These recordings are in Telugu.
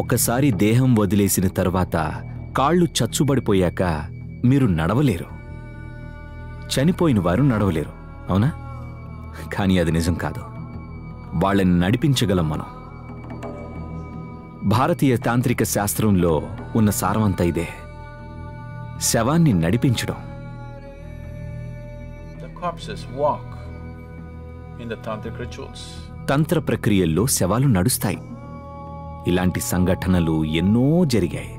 ఒకసారి దేహం వదిలేసిన తర్వాత కాళ్ళు చచ్చుబడిపోయాక మీరు నడవలేరు చనిపోయిన వారు నడవలేరు అవునా కానీ అది నిజం కాదు వాళ్ళని నడిపించగలం మనం భారతీయ తాంత్రిక శాస్త్రంలో ఉన్న సారమంతా ఇదే శవాన్ని నడిపించడం తంత్ర ప్రక్రియల్లో శవాలు నడుస్తాయి ఇలాంటి సంఘటనలు ఎన్నో జరిగాయి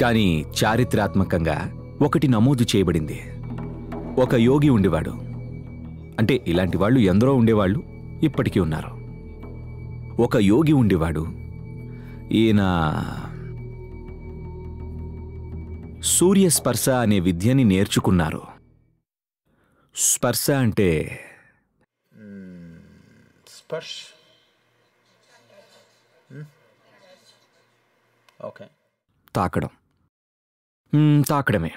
కానీ చారిత్రాత్మకంగా ఒకటి నమోదు చేయబడింది ఒక యోగి ఉండేవాడు అంటే ఇలాంటి వాళ్ళు ఎందరో ఉండేవాళ్ళు ఇప్పటికీ ఉన్నారు ఒక యోగి ఉండేవాడు ఈయన సూర్యస్పర్శ అనే విద్యని నేర్చుకున్నారు స్పర్శ అంటే స్పర్శ ఓకే తాకడం తాకడమే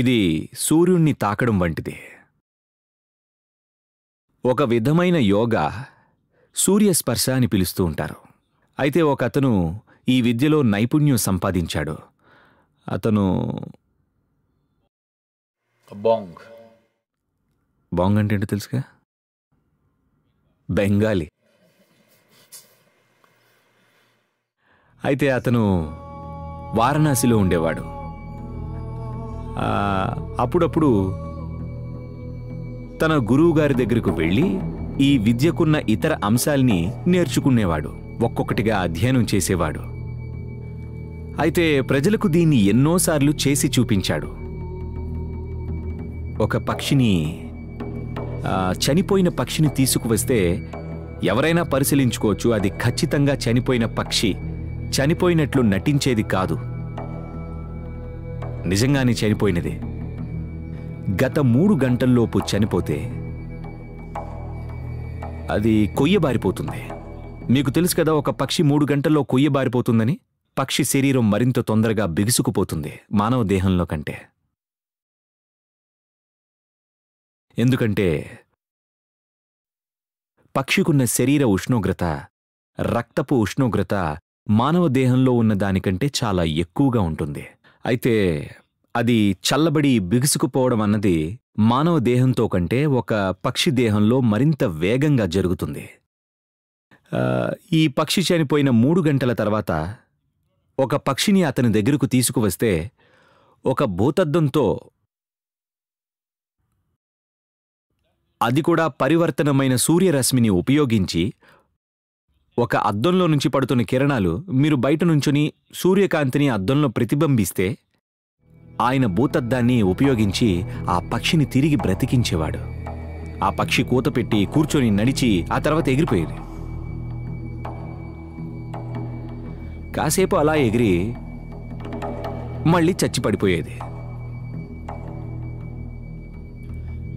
ఇది సూర్యుణ్ణి తాకడం వంటిది ఒక విధమైన యోగా సూర్యస్పర్శ అని పిలుస్తూ ఉంటారు అయితే ఒక అతను ఈ విద్యలో నైపుణ్యం సంపాదించాడు అతను బాంగ్ బాంగ్ అంటే ఏంటో తెలుసుగా బెంగాలీ అయితే అతను వారణాసిలో ఉండేవాడు అప్పుడప్పుడు తన గురువు గారి దగ్గరకు వెళ్ళి ఈ విద్యకున్న ఇతర అంశాల్ని నేర్చుకునేవాడు ఒక్కొక్కటిగా అధ్యయనం చేసేవాడు అయితే ప్రజలకు దీన్ని ఎన్నోసార్లు చేసి చూపించాడు ఒక పక్షిని చనిపోయిన పక్షిని తీసుకువస్తే ఎవరైనా పరిశీలించుకోవచ్చు అది ఖచ్చితంగా చనిపోయిన పక్షి చనిపోయినట్లు నటించేది కాదు నిజంగానే చనిపోయినదే గత మూడు గంటల్లోపు చనిపోతే అది కొయ్యబారిపోతుంది మీకు తెలుసు కదా ఒక పక్షి మూడు గంటల్లో కొయ్యబారిపోతుందని పక్షి శరీరం మరింత తొందరగా బిగుసుకుపోతుంది మానవ దేహంలో కంటే ఎందుకంటే పక్షికున్న శరీర ఉష్ణోగ్రత రక్తపు ఉష్ణోగ్రత మానవ దేహంలో ఉన్న దానికంటే చాలా ఎక్కువగా ఉంటుంది అయితే అది చల్లబడి బిగుసుకుపోవడం అన్నది మానవ దేహంతో కంటే ఒక పక్షి దేహంలో మరింత వేగంగా జరుగుతుంది ఈ పక్షి చనిపోయిన మూడు గంటల తర్వాత ఒక పక్షిని అతని దగ్గరకు తీసుకువస్తే ఒక భూతద్దంతో అది కూడా పరివర్తనమైన సూర్యరశ్మిని ఉపయోగించి ఒక అద్దంలో నుంచి పడుతున్న కిరణాలు మీరు బయట నుంచుని సూర్యకాంతిని అద్దంలో ప్రతిబింబిస్తే ఆయన భూతద్దాన్ని ఉపయోగించి ఆ పక్షిని తిరిగి బ్రతికించేవాడు ఆ పక్షి కూత పెట్టి కూర్చొని నడిచి ఆ తర్వాత ఎగిరిపోయేది కాసేపు అలా ఎగిరి మళ్ళీ చచ్చి పడిపోయేది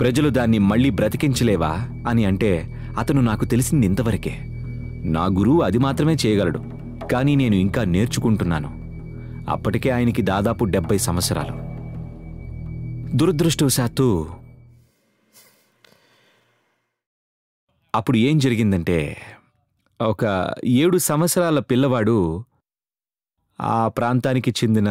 ప్రజలు దాన్ని మళ్ళీ బ్రతికించలేవా అని అంటే అతను నాకు తెలిసింది ఇంతవరకే నా గురువు అది మాత్రమే చేయగలడు కానీ నేను ఇంకా నేర్చుకుంటున్నాను అప్పటికే ఆయనకి దాదాపు డెబ్బై సంవత్సరాలు దురదృష్టవశాత్తు అప్పుడు ఏం జరిగిందంటే ఒక ఏడు సంవత్సరాల పిల్లవాడు ఆ ప్రాంతానికి చెందిన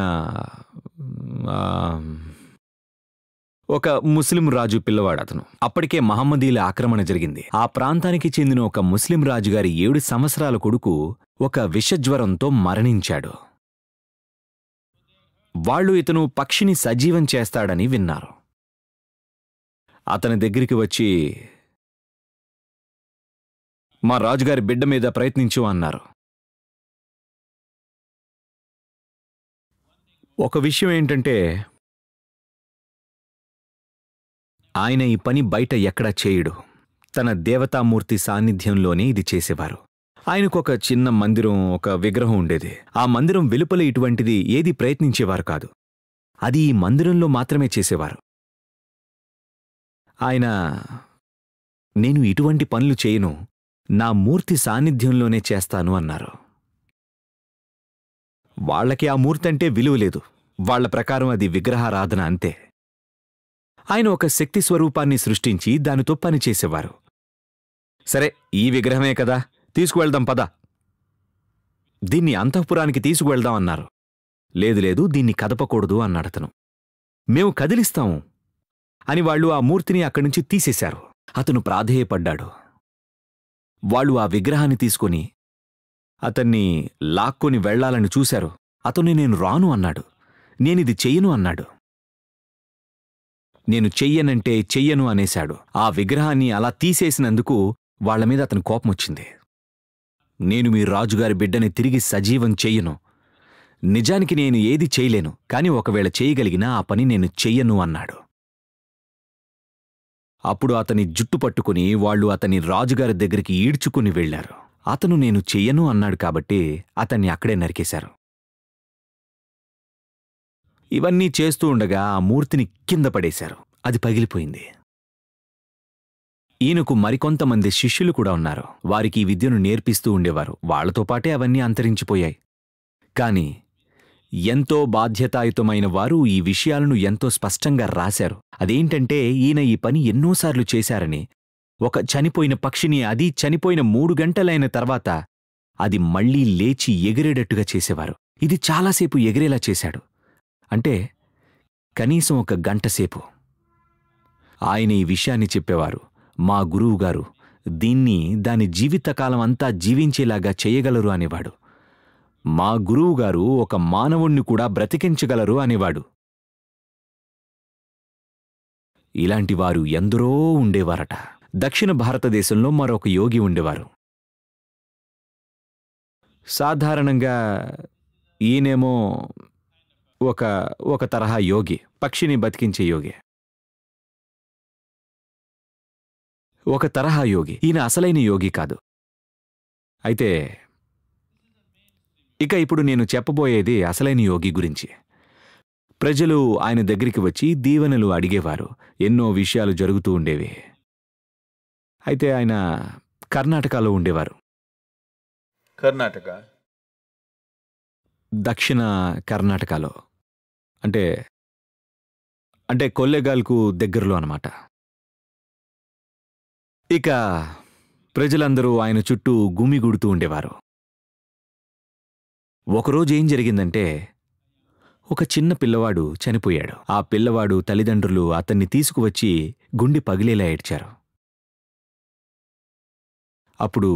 ఒక ముస్లిం రాజు పిల్లవాడతను అప్పటికే మహమ్మదీల ఆక్రమణ జరిగింది ఆ ప్రాంతానికి చెందిన ఒక ముస్లిం రాజుగారి ఏడు సంవత్సరాల కొడుకు ఒక విషజ్వరంతో మరణించాడు వాళ్ళు ఇతను పక్షిని సజీవం చేస్తాడని విన్నారు అతని దగ్గరికి వచ్చి మా రాజుగారి బిడ్డ మీద ప్రయత్నించు అన్నారు ఒక విషయం ఏంటంటే ఆయన ఈ పని బయట ఎక్కడా చేయడు తన దేవతామూర్తి సాన్నిధ్యంలోనే ఇది చేసేవారు ఆయనకు ఒక చిన్న మందిరం ఒక విగ్రహం ఉండేది ఆ మందిరం వెలుపల ఇటువంటిది ఏది ప్రయత్నించేవారు కాదు అది ఈ మందిరంలో మాత్రమే చేసేవారు ఆయన నేను ఇటువంటి పనులు చేయను నా మూర్తి సాన్నిధ్యంలోనే చేస్తాను అన్నారు వాళ్ళకి ఆ మూర్తి అంటే విలువలేదు వాళ్ల ప్రకారం అది విగ్రహారాధన అంతే ఆయన ఒక శక్తి స్వరూపాన్ని సృష్టించి దానితో పనిచేసేవారు సరే ఈ విగ్రహమే కదా తీసుకువెళ్దాం పద దీన్ని అంతఃపురానికి తీసుకువెళ్దాం అన్నారు లేదు లేదు దీన్ని కదపకూడదు అన్నాడతను మేము కదిలిస్తాము అని వాళ్ళు ఆ మూర్తిని అక్కడి నుంచి తీసేశారు అతను ప్రాధేయపడ్డాడు వాళ్ళు ఆ విగ్రహాన్ని తీసుకుని అతన్ని లాక్కొని వెళ్లాలని చూశారు అతన్ని నేను రాను అన్నాడు నేనిది చెయ్యను అన్నాడు నేను చెయ్యనంటే చెయ్యను అనేశాడు ఆ విగ్రహాన్ని అలా తీసేసినందుకు వాళ్లమీద అతని కోపమొచ్చింది నేను మీ రాజుగారి బిడ్డని తిరిగి సజీవం చెయ్యను నిజానికి నేను ఏది చేయలేను కాని ఒకవేళ చేయగలిగినా ఆ పని నేను చెయ్యను అన్నాడు అప్పుడు అతని జుట్టు పట్టుకుని వాళ్ళు అతని రాజుగారి దగ్గరికి ఈడ్చుకుని వెళ్లారు అతను నేను చెయ్యను అన్నాడు కాబట్టి అతన్ని అక్కడే నరికేశారు ఇవన్నీ చేస్తూ ఉండగా ఆ మూర్తిని కింద పడేశారు అది పగిలిపోయింది ఈయనకు మరికొంతమంది శిష్యులు కూడా ఉన్నారు వారికి ఈ విద్యను నేర్పిస్తూ ఉండేవారు వాళ్లతో పాటే అవన్నీ అంతరించిపోయాయి కాని ఎంతో బాధ్యతాయుతమైన వారు ఈ విషయాలను ఎంతో స్పష్టంగా రాశారు అదేంటంటే ఈయన ఈ పని ఎన్నోసార్లు చేశారని ఒక చనిపోయిన పక్షిని అది చనిపోయిన మూడు గంటలైన తర్వాత అది మళ్లీ లేచి ఎగిరేటట్టుగా చేసేవారు ఇది చాలాసేపు ఎగిరేలా చేశాడు అంటే కనీసం ఒక గంటసేపు ఆయన ఈ విషయాన్ని చెప్పేవారు మా గురువుగారు దీన్ని దాని జీవితకాలం అంతా జీవించేలాగా చేయగలరు అనేవాడు మా గురువుగారు ఒక మానవుణ్ణి కూడా బ్రతికించగలరు అనేవాడు ఇలాంటి వారు ఎందరో ఉండేవారట దక్షిణ భారతదేశంలో మరొక యోగి ఉండేవారు సాధారణంగా ఈయనేమో ఒక ఒక తరహా యోగి పక్షిని బతికించే యోగి ఒక తరహా యోగి ఈయన అసలైన యోగి కాదు అయితే ఇక ఇప్పుడు నేను చెప్పబోయేది అసలైన యోగి గురించి ప్రజలు ఆయన దగ్గరికి వచ్చి దీవెనలు అడిగేవారు ఎన్నో విషయాలు జరుగుతూ ఉండేవి అయితే ఆయన కర్ణాటకలో ఉండేవారు కర్ణాటక దక్షిణ కర్ణాటకలో అంటే అంటే కొల్లెగాల్కు దగ్గరలో అనమాట ఇక ప్రజలందరూ ఆయన చుట్టూ గుమిగుడుతూ ఉండేవారు ఒకరోజు ఏం జరిగిందంటే ఒక చిన్న పిల్లవాడు చనిపోయాడు ఆ పిల్లవాడు తల్లిదండ్రులు అతన్ని తీసుకువచ్చి గుండె పగిలేలా ఏడ్చారు అప్పుడు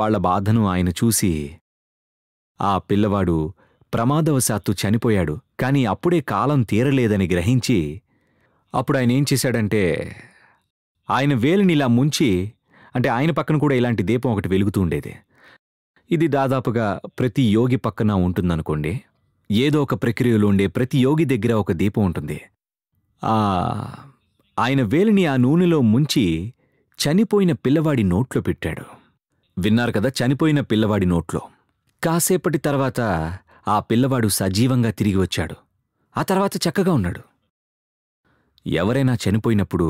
వాళ్ల బాధను ఆయన చూసి ఆ పిల్లవాడు ప్రమాదవశాత్తు చనిపోయాడు కానీ అప్పుడే కాలం తీరలేదని గ్రహించి అప్పుడు ఆయన ఏం చేశాడంటే ఆయన వేలిని ఇలా ముంచి అంటే ఆయన పక్కన కూడా ఇలాంటి దీపం ఒకటి వెలుగుతూ ఉండేది ఇది దాదాపుగా ప్రతి యోగి పక్కన ఉంటుందనుకోండి ఏదో ఒక ప్రక్రియలో ఉండే ప్రతి యోగి దగ్గర ఒక దీపం ఉంటుంది ఆయన వేలిని ఆ నూనెలో ముంచి చనిపోయిన పిల్లవాడి నోట్లో పెట్టాడు విన్నారు కదా చనిపోయిన పిల్లవాడి నోట్లో కాసేపటి తర్వాత ఆ పిల్లవాడు సజీవంగా తిరిగి వచ్చాడు ఆ తర్వాత చక్కగా ఉన్నాడు ఎవరైనా చనిపోయినప్పుడు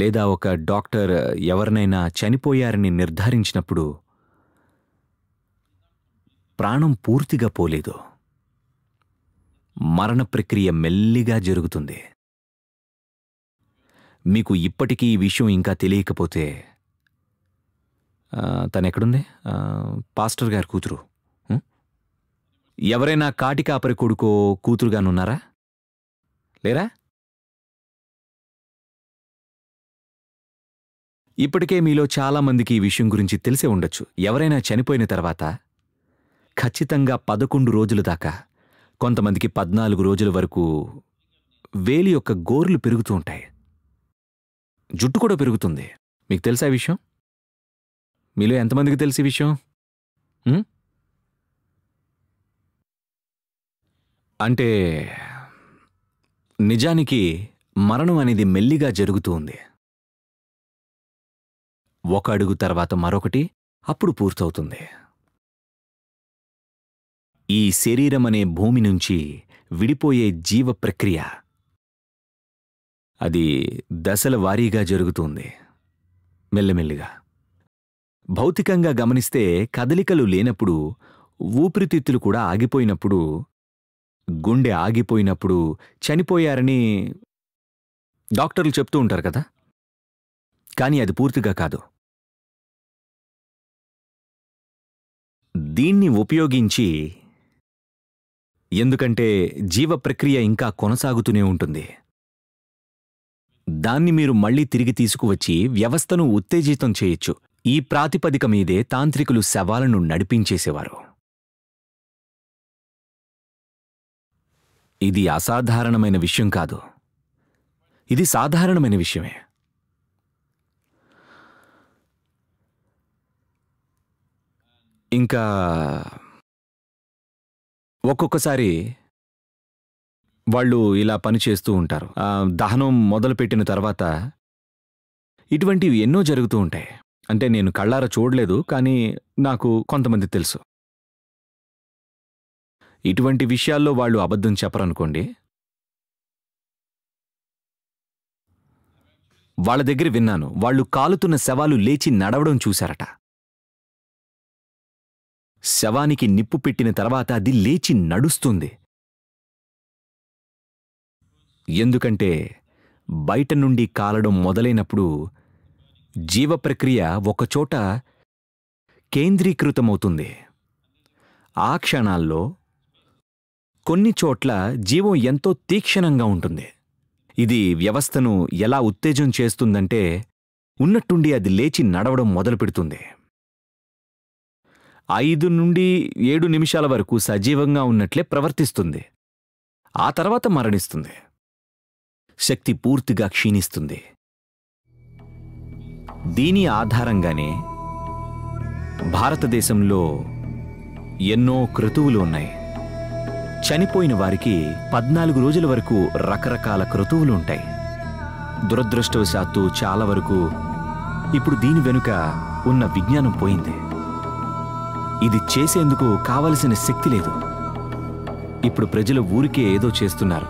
లేదా ఒక డాక్టర్ ఎవరినైనా చనిపోయారని నిర్ధారించినప్పుడు ప్రాణం పూర్తిగా పోలేదు మరణ ప్రక్రియ మెల్లిగా జరుగుతుంది మీకు ఇప్పటికీ ఈ విషయం ఇంకా తెలియకపోతే తను ఎక్కడుంది పాస్టర్ గారి కూతురు ఎవరైనా కాటి కాపరి కొడుకో కూతురుగానున్నారా లేరా ఇప్పటికే మీలో చాలామందికి ఈ విషయం గురించి తెలిసే ఉండొచ్చు ఎవరైనా చనిపోయిన తర్వాత ఖచ్చితంగా పదకొండు రోజుల దాకా కొంతమందికి పద్నాలుగు రోజుల వరకు వేలి యొక్క గోర్లు పెరుగుతూ ఉంటాయి జుట్టు కూడా పెరుగుతుంది మీకు తెలుసా విషయం మీలో ఎంతమందికి తెలిసి విషయం అంటే నిజానికి మరణం అనేది మెల్లిగా జరుగుతూ ఉంది ఒక అడుగు తర్వాత మరొకటి అప్పుడు పూర్తవుతుంది ఈ శరీరం అనే భూమి నుంచి విడిపోయే జీవ ప్రక్రియ అది దశల వారీగా జరుగుతుంది మెల్లమెల్లిగా భౌతికంగా గమనిస్తే కదలికలు లేనప్పుడు ఊపిరితిత్తులు కూడా ఆగిపోయినప్పుడు గుండె ఆగిపోయినప్పుడు చనిపోయారని డాక్టర్లు చెప్తూ ఉంటారు కదా కానీ అది పూర్తిగా కాదు దీన్ని ఉపయోగించి ఎందుకంటే జీవ ప్రక్రియ ఇంకా కొనసాగుతూనే ఉంటుంది దాన్ని మీరు మళ్ళీ తిరిగి తీసుకువచ్చి వ్యవస్థను ఉత్తేజితం చేయొచ్చు ఈ ప్రాతిపదిక మీదే తాంత్రికులు శవాలను నడిపించేసేవారు ఇది అసాధారణమైన విషయం కాదు ఇది సాధారణమైన విషయమే ఇంకా ఒక్కొక్కసారి వాళ్ళు ఇలా పని చేస్తూ ఉంటారు దహనం మొదలుపెట్టిన తర్వాత ఇటువంటివి ఎన్నో జరుగుతూ ఉంటాయి అంటే నేను కళ్ళార చూడలేదు కానీ నాకు కొంతమంది తెలుసు ఇటువంటి విషయాల్లో వాళ్ళు అబద్ధం చెప్పరనుకోండి వాళ్ళ దగ్గర విన్నాను వాళ్ళు కాలుతున్న శవాలు లేచి నడవడం చూశారట శవానికి నిప్పు పెట్టిన తర్వాత అది లేచి నడుస్తుంది ఎందుకంటే బయట నుండి కాలడం మొదలైనప్పుడు జీవ ప్రక్రియ ఒకచోట కేంద్రీకృతమవుతుంది ఆ క్షణాల్లో కొన్ని చోట్ల జీవం ఎంతో తీక్షణంగా ఉంటుంది ఇది వ్యవస్థను ఎలా ఉత్తేజం చేస్తుందంటే ఉన్నట్టుండి అది లేచి నడవడం మొదలుపెడుతుంది ఐదు నుండి ఏడు నిమిషాల వరకు సజీవంగా ఉన్నట్లే ప్రవర్తిస్తుంది ఆ తర్వాత మరణిస్తుంది శక్తి పూర్తిగా క్షీణిస్తుంది దీని ఆధారంగానే భారతదేశంలో ఎన్నో క్రతువులు ఉన్నాయి చనిపోయిన వారికి పద్నాలుగు రోజుల వరకు రకరకాల క్రతువులు ఉంటాయి దురదృష్టవశాత్తు చాలా వరకు ఇప్పుడు దీని వెనుక ఉన్న విజ్ఞానం పోయింది ఇది చేసేందుకు కావలసిన శక్తి లేదు ఇప్పుడు ప్రజలు ఊరికే ఏదో చేస్తున్నారు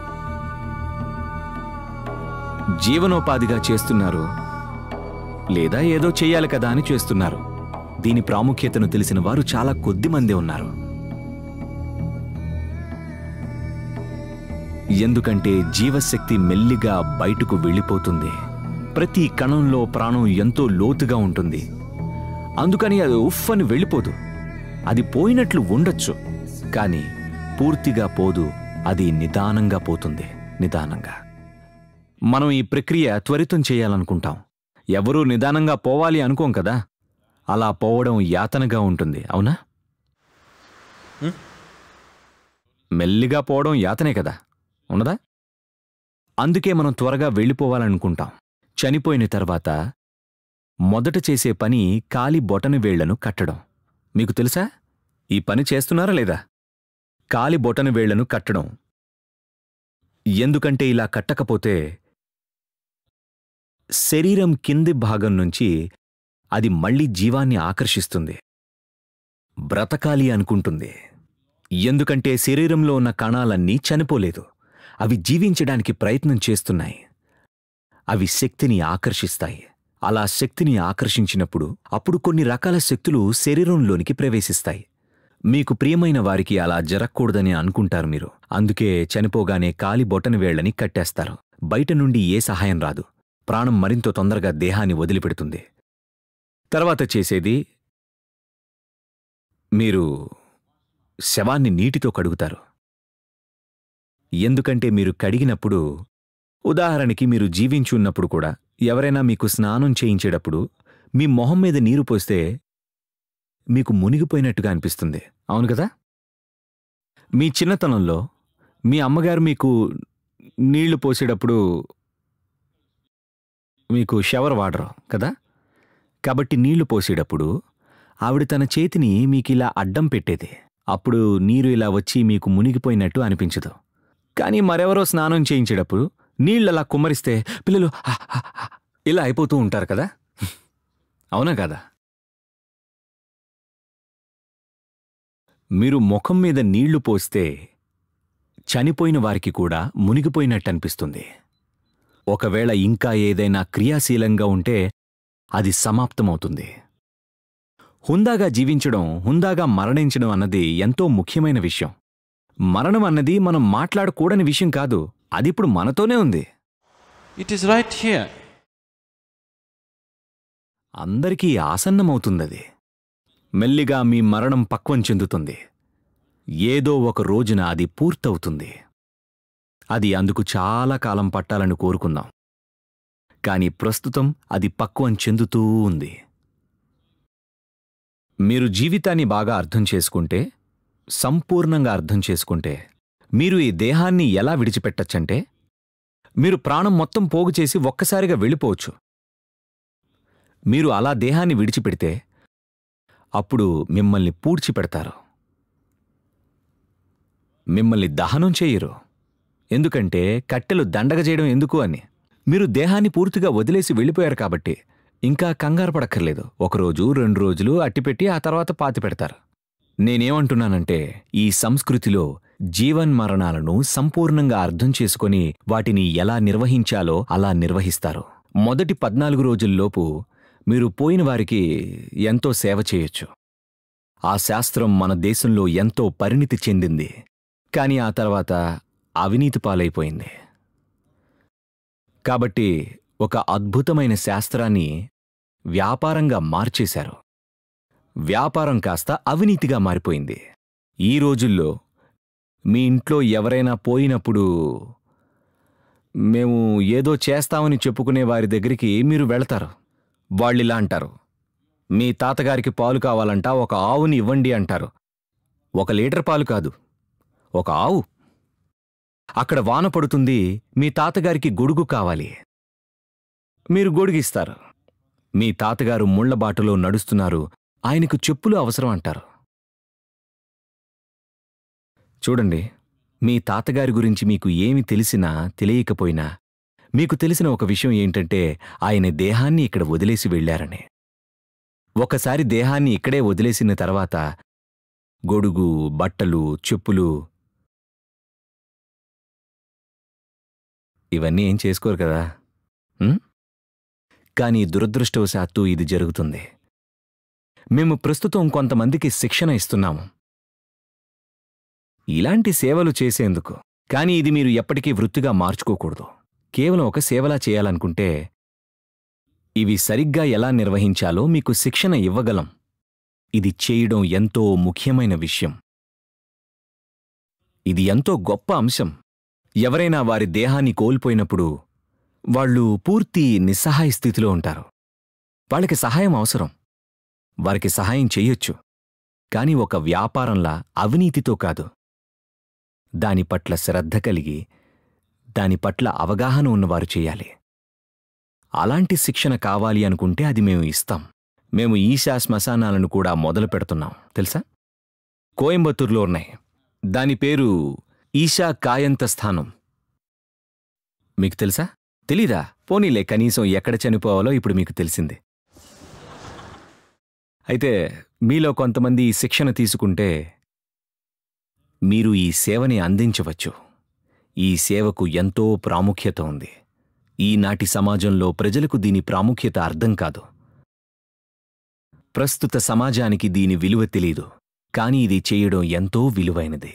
జీవనోపాధిగా చేస్తున్నారు లేదా ఏదో చేయాలి కదా అని చేస్తున్నారు దీని ప్రాముఖ్యతను తెలిసిన వారు చాలా కొద్ది మందే ఉన్నారు ఎందుకంటే జీవశక్తి మెల్లిగా బయటకు వెళ్ళిపోతుంది ప్రతి కణంలో ప్రాణం ఎంతో లోతుగా ఉంటుంది అందుకని అది ఉఫ్ అని వెళ్ళిపోదు అది పోయినట్లు ఉండొచ్చు కానీ పూర్తిగా పోదు అది నిదానంగా పోతుంది నిదానంగా మనం ఈ ప్రక్రియ త్వరితం చేయాలనుకుంటాం ఎవరూ నిదానంగా పోవాలి అనుకోం కదా అలా పోవడం యాతనగా ఉంటుంది అవునా మెల్లిగా పోవడం యాతనే కదా ఉన్నదా అందుకే మనం త్వరగా వెళ్ళిపోవాలనుకుంటాం చనిపోయిన తర్వాత మొదట చేసే పని కాలి బొటను వేళ్లను కట్టడం మీకు తెలుసా ఈ పని చేస్తున్నారా లేదా కాలి బొటను వేళ్లను కట్టడం ఎందుకంటే ఇలా కట్టకపోతే శరీరం కింది భాగం నుంచి అది మళ్లీ జీవాన్ని ఆకర్షిస్తుంది బ్రతకాలి అనుకుంటుంది ఎందుకంటే శరీరంలో ఉన్న కణాలన్నీ చనిపోలేదు అవి జీవించడానికి ప్రయత్నం చేస్తున్నాయి అవి శక్తిని ఆకర్షిస్తాయి అలా శక్తిని ఆకర్షించినప్పుడు అప్పుడు కొన్ని రకాల శక్తులు శరీరంలోనికి ప్రవేశిస్తాయి మీకు ప్రియమైన వారికి అలా జరగకూడదని అనుకుంటారు మీరు అందుకే చనిపోగానే కాలి బొటనవేళ్లని కట్టేస్తారు బయట నుండి ఏ సహాయం రాదు ప్రాణం మరింత తొందరగా దేహాన్ని వదిలిపెడుతుంది తర్వాత చేసేది మీరు శవాన్ని నీటితో కడుగుతారు ఎందుకంటే మీరు కడిగినప్పుడు ఉదాహరణకి మీరు జీవించి ఉన్నప్పుడు కూడా ఎవరైనా మీకు స్నానం చేయించేటప్పుడు మీ మొహం మీద నీరు పోస్తే మీకు మునిగిపోయినట్టుగా అనిపిస్తుంది అవును కదా మీ చిన్నతనంలో మీ అమ్మగారు మీకు నీళ్లు పోసేటప్పుడు మీకు షవర్ వాడరు కదా కాబట్టి నీళ్లు పోసేటప్పుడు ఆవిడ తన చేతిని మీకు ఇలా అడ్డం పెట్టేది అప్పుడు నీరు ఇలా వచ్చి మీకు మునిగిపోయినట్టు అనిపించదు కానీ మరెవరో స్నానం చేయించేటప్పుడు నీళ్ళు అలా కుమ్మరిస్తే పిల్లలు ఇలా అయిపోతూ ఉంటారు కదా అవునా కదా మీరు ముఖం మీద నీళ్లు పోస్తే చనిపోయిన వారికి కూడా మునిగిపోయినట్టు అనిపిస్తుంది ఒకవేళ ఇంకా ఏదైనా క్రియాశీలంగా ఉంటే అది సమాప్తమవుతుంది హుందాగా జీవించడం హుందాగా మరణించడం అన్నది ఎంతో ముఖ్యమైన విషయం మరణం అన్నది మనం మాట్లాడకూడని విషయం కాదు అది ఇప్పుడు మనతోనే ఉంది ఇట్ ఈస్ రైట్ హియర్ అందరికీ ఆసన్నమవుతుందది మెల్లిగా మీ మరణం పక్వం చెందుతుంది ఏదో ఒక రోజున అది పూర్తవుతుంది అది అందుకు చాలా కాలం పట్టాలని కోరుకుందాం కానీ ప్రస్తుతం అది పక్వం చెందుతూ ఉంది మీరు జీవితాన్ని బాగా అర్థం చేసుకుంటే సంపూర్ణంగా అర్థం చేసుకుంటే మీరు ఈ దేహాన్ని ఎలా విడిచిపెట్టచ్చంటే మీరు ప్రాణం మొత్తం పోగు చేసి ఒక్కసారిగా వెళ్ళిపోవచ్చు మీరు అలా దేహాన్ని విడిచిపెడితే అప్పుడు మిమ్మల్ని పూడ్చిపెడతారు మిమ్మల్ని దహనం చేయరు ఎందుకంటే కట్టెలు దండగ చేయడం ఎందుకు అని మీరు దేహాన్ని పూర్తిగా వదిలేసి వెళ్ళిపోయారు కాబట్టి ఇంకా కంగారు పడక్కర్లేదు ఒకరోజు రెండు రోజులు అట్టిపెట్టి ఆ తర్వాత పాతి పెడతారు నేనేమంటున్నానంటే ఈ సంస్కృతిలో జీవన్ మరణాలను సంపూర్ణంగా అర్థం చేసుకుని వాటిని ఎలా నిర్వహించాలో అలా నిర్వహిస్తారు మొదటి పద్నాలుగు రోజుల్లోపు మీరు పోయిన వారికి ఎంతో సేవ చేయొచ్చు ఆ శాస్త్రం మన దేశంలో ఎంతో పరిణితి చెందింది కాని ఆ తర్వాత అవినీతి పాలైపోయింది కాబట్టి ఒక అద్భుతమైన శాస్త్రాన్ని వ్యాపారంగా మార్చేశారు వ్యాపారం కాస్త అవినీతిగా మారిపోయింది ఈ రోజుల్లో మీ ఇంట్లో ఎవరైనా పోయినప్పుడు మేము ఏదో చేస్తామని చెప్పుకునే వారి దగ్గరికి మీరు వెళతారు వాళ్ళిలా అంటారు మీ తాతగారికి పాలు కావాలంట ఒక ఆవుని ఇవ్వండి అంటారు ఒక లీటర్ పాలు కాదు ఒక ఆవు అక్కడ వాన పడుతుంది మీ తాతగారికి గొడుగు కావాలి మీరు గొడుగిస్తారు మీ తాతగారు ముళ్లబాటలో నడుస్తున్నారు ఆయనకు చెప్పులు అవసరం అంటారు చూడండి మీ తాతగారి గురించి మీకు ఏమి తెలిసినా తెలియకపోయినా మీకు తెలిసిన ఒక విషయం ఏంటంటే ఆయన దేహాన్ని ఇక్కడ వదిలేసి వెళ్లారని ఒకసారి దేహాన్ని ఇక్కడే వదిలేసిన తర్వాత గొడుగు బట్టలు చెప్పులు ఇవన్నీ ఏం చేసుకోరు కదా కానీ దురదృష్టవశాత్తు ఇది జరుగుతుంది మేము ప్రస్తుతం కొంతమందికి శిక్షణ ఇస్తున్నాము ఇలాంటి సేవలు చేసేందుకు కానీ ఇది మీరు ఎప్పటికీ వృత్తిగా మార్చుకోకూడదు కేవలం ఒక సేవలా చేయాలనుకుంటే ఇవి సరిగ్గా ఎలా నిర్వహించాలో మీకు శిక్షణ ఇవ్వగలం ఇది చేయడం ఎంతో ముఖ్యమైన విషయం ఇది ఎంతో గొప్ప అంశం ఎవరైనా వారి దేహాన్ని కోల్పోయినప్పుడు వాళ్ళు పూర్తి నిస్సహాయ స్థితిలో ఉంటారు వాళ్ళకి సహాయం అవసరం వారికి సహాయం చెయ్యొచ్చు కాని ఒక వ్యాపారంలా అవినీతితో కాదు దాని పట్ల శ్రద్ధ కలిగి దాని పట్ల అవగాహన ఉన్నవారు చేయాలి అలాంటి శిక్షణ కావాలి అనుకుంటే అది మేము ఇస్తాం మేము ఈశా శ్మశానాలను కూడా మొదలు పెడుతున్నాం తెలుసా కోయంబత్తూరులో ఉన్నాయి దాని పేరు ఈషా కాయంత స్థానం మీకు తెలుసా తెలీదా పోనీలే కనీసం ఎక్కడ చనిపోవాలో ఇప్పుడు మీకు తెలిసిందే అయితే మీలో కొంతమంది ఈ శిక్షణ తీసుకుంటే మీరు ఈ సేవని అందించవచ్చు ఈ సేవకు ఎంతో ప్రాముఖ్యత ఉంది ఈనాటి సమాజంలో ప్రజలకు దీని ప్రాముఖ్యత అర్థం కాదు ప్రస్తుత సమాజానికి దీని విలువ తెలీదు కానీ ఇది చేయడం ఎంతో విలువైనది